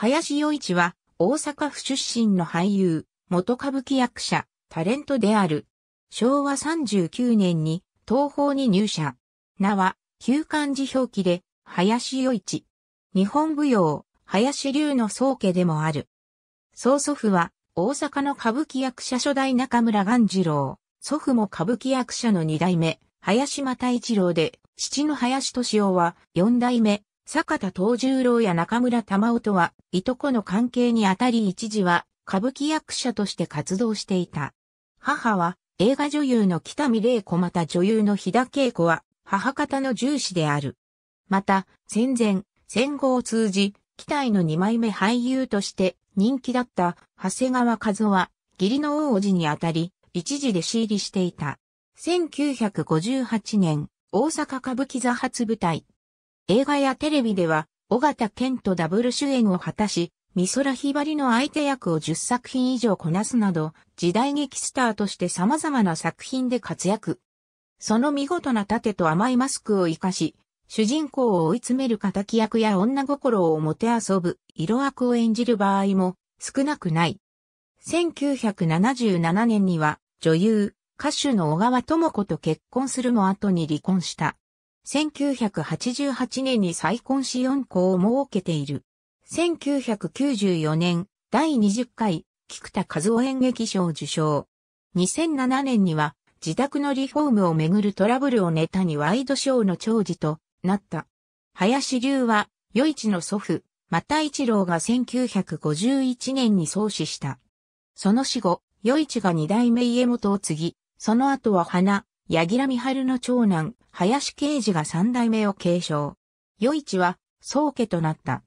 林洋一は、大阪府出身の俳優、元歌舞伎役者、タレントである。昭和39年に、東方に入社。名は、旧漢字表記で、林洋一。日本舞踊、林流の宗家でもある。曽祖父は、大阪の歌舞伎役者初代中村鴈次郎。祖父も歌舞伎役者の二代目、林又一郎で、父の林敏夫は、四代目、坂田藤十郎や中村玉夫とは、いとこの関係にあたり一時は、歌舞伎役者として活動していた。母は、映画女優の北見玲子また女優の日田恵子は、母方の重視である。また、戦前、戦後を通じ、期待の二枚目俳優として人気だった長谷川和夫は、義理の王子にあたり、一時で仕入りしていた。1958年、大阪歌舞伎座初舞台、映画やテレビでは、尾形健とダブル主演を果たし、美空ひばりの相手役を10作品以上こなすなど、時代劇スターとして様々な作品で活躍。その見事な盾と甘いマスクを活かし、主人公を追い詰める敵役や女心をもてあそぶ、色悪を演じる場合も少なくない。1977年には女優、歌手の小川智子と結婚するも後に離婚した。1988年に再婚し4校を設けている。1994年、第20回、菊田和夫演劇賞受賞。2007年には、自宅のリフォームをめぐるトラブルをネタにワイドショーの長寿となった。林流は、余一の祖父、又一郎が1951年に創始した。その死後、余一が二代目家元を継ぎ、その後は花、柳楽美春の長男、林啓二が三代目を継承。与一は、宗家となった。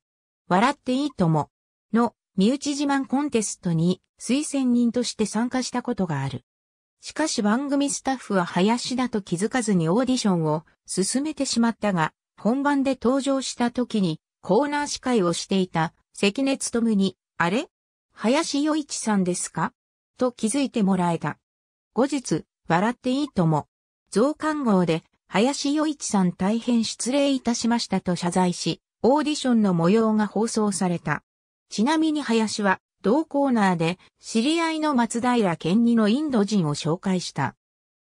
笑っていいとも、の、身内自慢コンテストに、推薦人として参加したことがある。しかし番組スタッフは林だと気づかずにオーディションを進めてしまったが、本番で登場した時にコーナー司会をしていた関根勤に、あれ林与一さんですかと気づいてもらえた。後日、笑っていいとも、増刊号で、林洋一さん大変失礼いたしましたと謝罪し、オーディションの模様が放送された。ちなみに林は、同コーナーで、知り合いの松平健二のインド人を紹介した。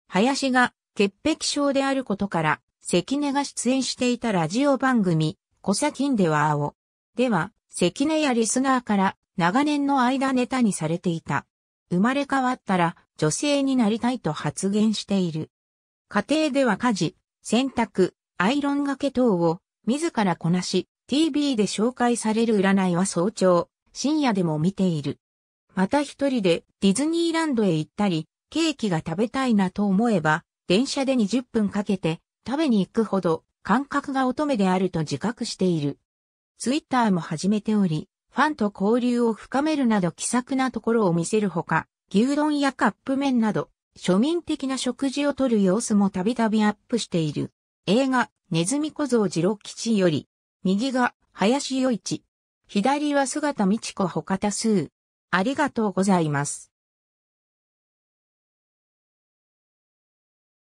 林が、潔癖症であることから、関根が出演していたラジオ番組、コサキンでは青。では、関根やリスナーから長年の間ネタにされていた。生まれ変わったら女性になりたいと発言している。家庭では家事、洗濯、アイロンがけ等を自らこなし、TV で紹介される占いは早朝、深夜でも見ている。また一人でディズニーランドへ行ったり、ケーキが食べたいなと思えば、電車で20分かけて食べに行くほど感覚が乙女であると自覚している。ツイッターも始めており、ファンと交流を深めるなど気さくなところを見せるほか、牛丼やカップ麺など庶民的な食事をとる様子もたびたびアップしている。映画、ネズミ小僧次郎吉より、右が林与一、左は姿智子他多数。ありがとうございます。